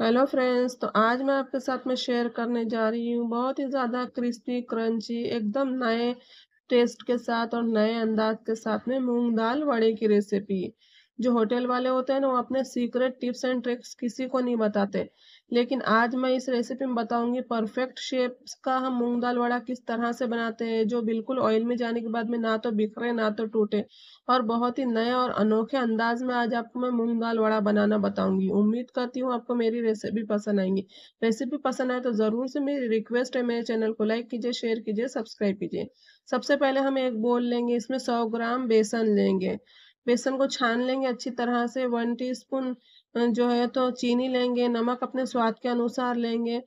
hello friends तो आज मैं आपके साथ में शेयर करने जा रही हूँ बहुत ही ज़्यादा क्रिस्पी क्रंची एकदम नए टेस्ट के साथ और नए अंदाज के साथ में मूंग दाल वड़े की रेसिपी जो होटल वाले होते हैं ना वो अपने सीक्रेट टिप्स एंड ट्रिक्स किसी को नहीं बताते लेकिन आज मैं इस रेसिपी में बताऊंगी परफेक्ट शेप्स का हम मूंग दाल वड़ा किस तरह से बनाते हैं जो बिल्कुल ऑयल में जाने के बाद में ना तो बिखरे ना तो टूटे और बहुत ही नए और अनोखे अंदाज में आज आपको मैं मूंग दाल वड़ा बनाना बताऊंगी उम्मीद करती हूँ आपको मेरी रेसिपी पसंद आएंगी रेसिपी पसंद आए तो ज़रूर से मेरी रिक्वेस्ट है मेरे चैनल को लाइक कीजिए शेयर कीजिए सब्सक्राइब कीजिए सबसे पहले हम एक बोल लेंगे इसमें सौ ग्राम बेसन लेंगे बेसन को छान लेंगे अच्छी तरह से वन टीस्पून जो है तो चीनी लेंगे नमक अपने स्वाद के अनुसार लेंगे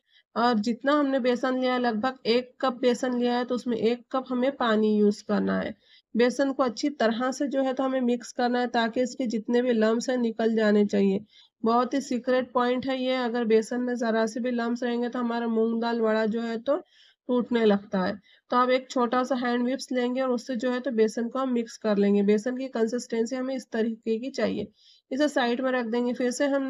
और जितना हमने बेसन लिया है लगभग एक कप बेसन लिया है तो उसमें एक कप हमें पानी यूज़ करना है बेसन को अच्छी तरह से जो है तो हमें मिक्स करना है ताकि इसके जितने भी लम्स हैं निकल जाने चाहिए बहुत ही सीक्रेट पॉइंट है ये अगर बेसन में ज़रा से भी लम्स रहेंगे तो हमारा मूंग दाल वड़ा जो है तो टूटने लगता है तो आप एक छोटा सा हैंड विप्स लेंगे और उससे जो है तो बेसन को हम मिक्स कर लेंगे बेसन की कंसिस्टेंसी हमें इस तरीके की चाहिए इसे साइड में रख देंगे फिर से हम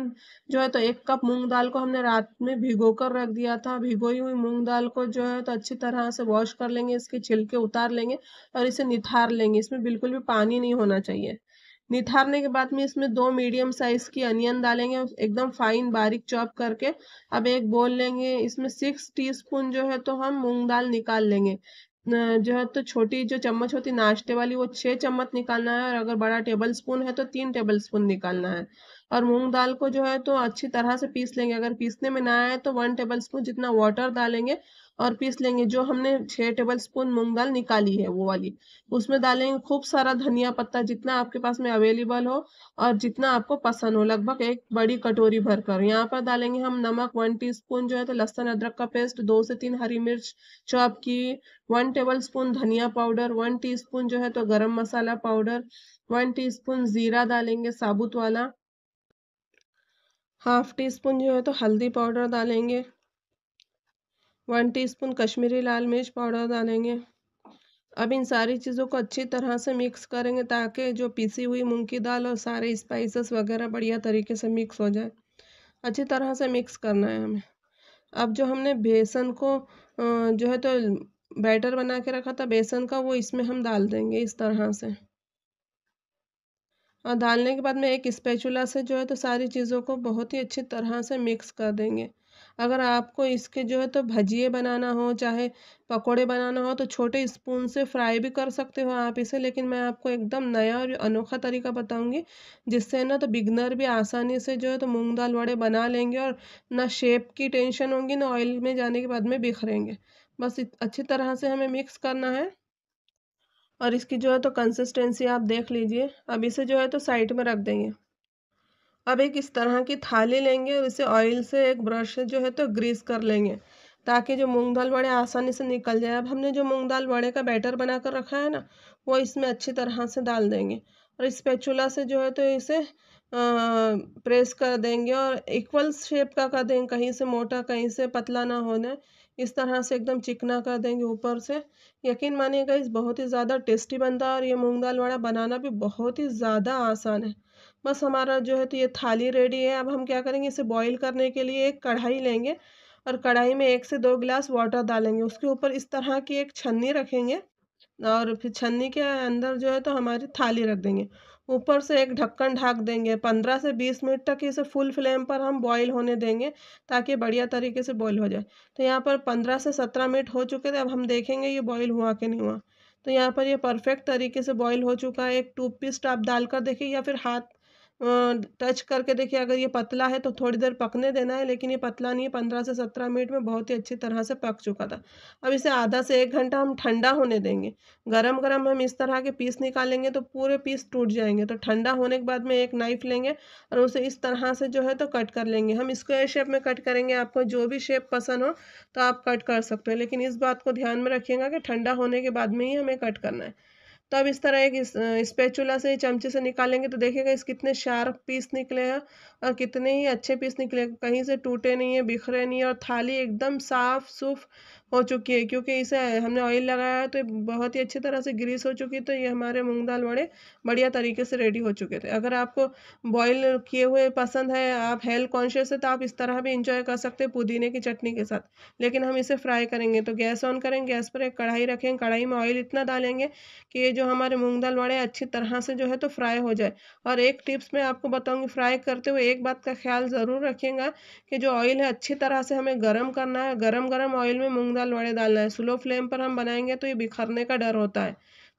जो है तो एक कप मूंग दाल को हमने रात में भिगो कर रख दिया था भिगोई हुई मूंग दाल को जो है तो अच्छी तरह से वॉश कर लेंगे इसके छिलके उतार लेंगे और इसे निथार लेंगे इसमें बिल्कुल भी पानी नहीं होना चाहिए निथारने के बाद में इसमें दो मीडियम साइज की अनियन डालेंगे एकदम फाइन बारीक चॉप करके अब एक बोल लेंगे इसमें सिक्स टीस्पून जो है तो हम मूंग दाल निकाल लेंगे जो है तो छोटी जो चम्मच होती नाश्ते वाली वो छः चम्मच निकालना है और अगर बड़ा टेबल स्पून है तो तीन टेबल स्पून निकालना है और मूंग दाल को जो है तो अच्छी तरह से पीस लेंगे अगर पीसने में ना आए तो वन टेबल स्पून जितना वाटर डालेंगे और पीस लेंगे जो हमने छः टेबल स्पून मूंग दाल निकाली है वो वाली उसमें डालेंगे खूब सारा धनिया पत्ता जितना आपके पास में अवेलेबल हो और जितना आपको पसंद हो लगभग एक बड़ी कटोरी भरकर यहाँ पर डालेंगे हम नमक वन टीस्पून जो है तो लहसन अदरक का पेस्ट दो से तीन हरी मिर्च चॉप की वन टेबल स्पून धनिया पाउडर वन टी जो है तो गर्म मसाला पाउडर वन टी जीरा डालेंगे साबुत वाला हाफ़ टी स्पून जो है तो हल्दी पाउडर डालेंगे वन टीस्पून कश्मीरी लाल मिर्च पाउडर डालेंगे अब इन सारी चीज़ों को अच्छी तरह से मिक्स करेंगे ताकि जो पीसी हुई मूंग की दाल और सारे स्पाइसेस वगैरह बढ़िया तरीके से मिक्स हो जाए अच्छी तरह से मिक्स करना है हमें अब जो हमने बेसन को जो है तो बैटर बना के रखा था बेसन का वो इसमें हम डाल देंगे इस तरह से और डालने के बाद में एक स्पैचुला से जो है तो सारी चीज़ों को बहुत ही अच्छी तरह से मिक्स कर देंगे अगर आपको इसके जो है तो भजिए बनाना हो चाहे पकोड़े बनाना हो तो छोटे स्पून से फ्राई भी कर सकते हो आप इसे लेकिन मैं आपको एकदम नया और अनोखा तरीका बताऊंगी जिससे ना तो बिगनर भी आसानी से जो है तो मूंग दाल वड़े बना लेंगे और ना शेप की टेंशन होगी ना ऑयल में जाने के बाद में बिखरेंगे बस अच्छी तरह से हमें मिक्स करना है और इसकी जो है तो कंसिस्टेंसी आप देख लीजिए अब इसे जो है तो साइड में रख देंगे अब एक इस तरह की थाली लेंगे और इसे ऑयल से एक ब्रश से जो है तो ग्रीस कर लेंगे ताकि जो मूंग दाल बड़े आसानी से निकल जाए अब हमने जो मूंग दाल बड़े का बैटर बना कर रखा है ना वो इसमें अच्छी तरह से डाल देंगे और इस पेचूला से जो है तो इसे प्रेस कर देंगे और इक्वल शेप का कर देंगे कहीं से मोटा कहीं से पतला ना होने इस तरह से एकदम चिकना कर देंगे ऊपर से यकीन मानिएगा इस बहुत ही ज़्यादा टेस्टी बनता है और ये मूंग दाल वड़ा बनाना भी बहुत ही ज़्यादा आसान है बस हमारा जो है तो ये थाली रेडी है अब हम क्या करेंगे इसे बॉईल करने के लिए एक कढ़ाई लेंगे और कढ़ाई में एक से दो गिलास वाटर डालेंगे उसके ऊपर इस तरह की एक छन्नी रखेंगे और फिर छन्नी के अंदर जो है तो हमारी थाली रख देंगे ऊपर से एक ढक्कन ढाक देंगे पंद्रह से बीस मिनट तक इसे फुल फ्लेम पर हम बॉईल होने देंगे ताकि बढ़िया तरीके से बॉईल हो जाए तो यहाँ पर पंद्रह से सत्रह मिनट हो चुके थे अब हम देखेंगे ये बॉईल हुआ कि नहीं हुआ तो यहाँ पर ये परफेक्ट तरीके से बॉईल हो चुका है एक टूथ पेस्ट आप डालकर देखिए या फिर हाथ टच करके देखिए अगर ये पतला है तो थोड़ी देर पकने देना है लेकिन ये पतला नहीं है पंद्रह से सत्रह मिनट में बहुत ही अच्छी तरह से पक चुका था अब इसे आधा से एक घंटा हम ठंडा होने देंगे गरम गरम हम इस तरह के पीस निकालेंगे तो पूरे पीस टूट जाएंगे तो ठंडा होने के बाद में एक नाइफ लेंगे और उसे इस तरह से जो है तो कट कर लेंगे हम स्क्वायर शेप में कट करेंगे आपको जो भी शेप पसंद हो तो आप कट कर सकते हो लेकिन इस बात को ध्यान में रखिएगा कि ठंडा होने के बाद में ही हमें कट करना है तो अब इस तरह एक स्पेचुला से चमचे से निकालेंगे तो देखेगा इस कितने शार्प पीस निकले हैं और कितने ही अच्छे पीस निकले कहीं से टूटे नहीं है बिखरे नहीं है और थाली एकदम साफ सुफ हो चुकी है क्योंकि इसे हमने ऑयल लगाया है तो बहुत ही अच्छी तरह से ग्रीस हो चुकी तो ये हमारे मूंग दाल बड़े बढ़िया तरीके से रेडी हो चुके थे अगर आपको बॉयल किए हुए पसंद है आप हेल्थ कॉन्शियस है तो आप इस तरह भी इंजॉय कर सकते हैं पुदीने की चटनी के साथ लेकिन हम इसे फ्राई करेंगे तो गैस ऑन करें गैस पर एक कढ़ाई रखें कढ़ाई में ऑयल इतना डालेंगे कि ये जो हमारे मूंग दाल बड़े अच्छी तरह से जो है तो फ्राई हो जाए और एक टिप्स मैं आपको बताऊँगी फ्राई करते हुए एक बात का ख्याल ज़रूर रखेंगे कि जो ऑयल है अच्छी तरह से हमें गर्म करना है गर्म गर्म ऑयल में मूंग दाल वड़े डालना है स्लो फ्लेम पर हम बनाएंगे तो ये बिखरने का डर होता है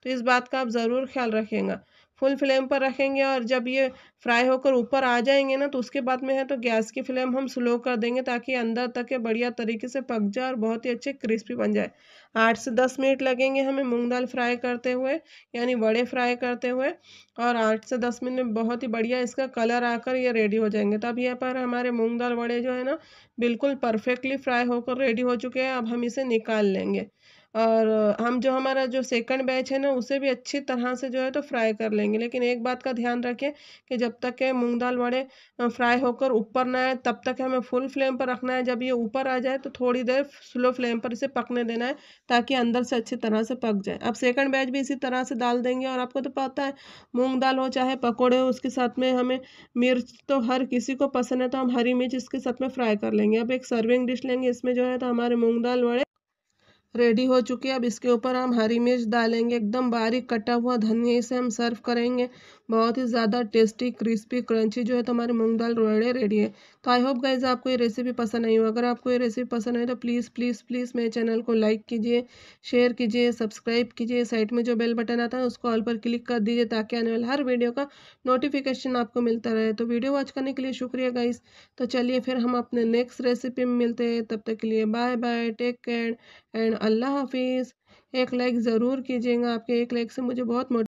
तो इस बात का आप ज़रूर ख्याल रखेंगे फुल फ्लेम पर रखेंगे और जब ये फ्राई होकर ऊपर आ जाएंगे ना तो उसके बाद में है तो गैस की फ्लेम हम स्लो कर देंगे ताकि अंदर तक ये बढ़िया तरीके से पक जाए और बहुत ही अच्छे क्रिस्पी बन जाए आठ से दस मिनट लगेंगे हमें मूंग दाल फ्राई करते हुए यानी बड़े फ्राई करते हुए और आठ से दस मिनट में बहुत ही बढ़िया इसका कलर आकर ये रेडी हो जाएंगे तब यहाँ पर हमारे मूँग दाल बड़े जो है ना बिल्कुल परफेक्टली फ्राई होकर रेडी हो चुके हैं अब हम इसे निकाल लेंगे और हम जो हमारा जो सेकंड बैच है ना उसे भी अच्छी तरह से जो है तो फ्राई कर लेंगे लेकिन एक बात का ध्यान रखें कि जब तक के मूंग दाल वड़े फ्राई होकर ऊपर ना आए तब तक हमें फुल फ्लेम पर रखना है जब ये ऊपर आ जाए तो थोड़ी देर स्लो फ्लेम पर इसे पकने देना है ताकि अंदर से अच्छी तरह से पक जाए अब सेकंड बैच भी इसी तरह से डाल देंगे और आपको तो पता है मूँग दाल हो चाहे पकौड़े हो उसके साथ में हमें मिर्च तो हर किसी को पसंद है तो हम हरी मिर्च इसके साथ में फ्राई कर लेंगे अब एक सर्विंग डिश लेंगे इसमें जो है तो हमारे मूँग दाल वड़े रेडी हो चुकी है अब इसके ऊपर हम हरी मिर्च डालेंगे एकदम बारीक कटा हुआ धनिया इसे हम सर्व करेंगे बहुत ही ज़्यादा टेस्टी क्रिस्पी क्रंची जो है तो हमारे मूंग दाल रोड़े रेडी है तो आई होप गाइज आपको ये रेसिपी पसंद आई हो अगर आपको ये रेसिपी पसंद आई तो प्लीज़ प्लीज़ प्लीज़ मेरे चैनल को लाइक कीजिए शेयर कीजिए सब्सक्राइब कीजिए साइड में जो बेल बटन आता है उसको ऑल पर क्लिक कर दीजिए ताकि आने वाले हर वीडियो का नोटिफिकेशन आपको मिलता रहे तो वीडियो वॉच करने के लिए शुक्रिया गाइज तो चलिए फिर हम अपने नेक्स्ट रेसिपी में मिलते हैं तब तक के लिए bye bye take care and अल्लाह हाफिज़ एक लाइक ज़रूर कीजिएगा आपके एक लाइक से मुझे बहुत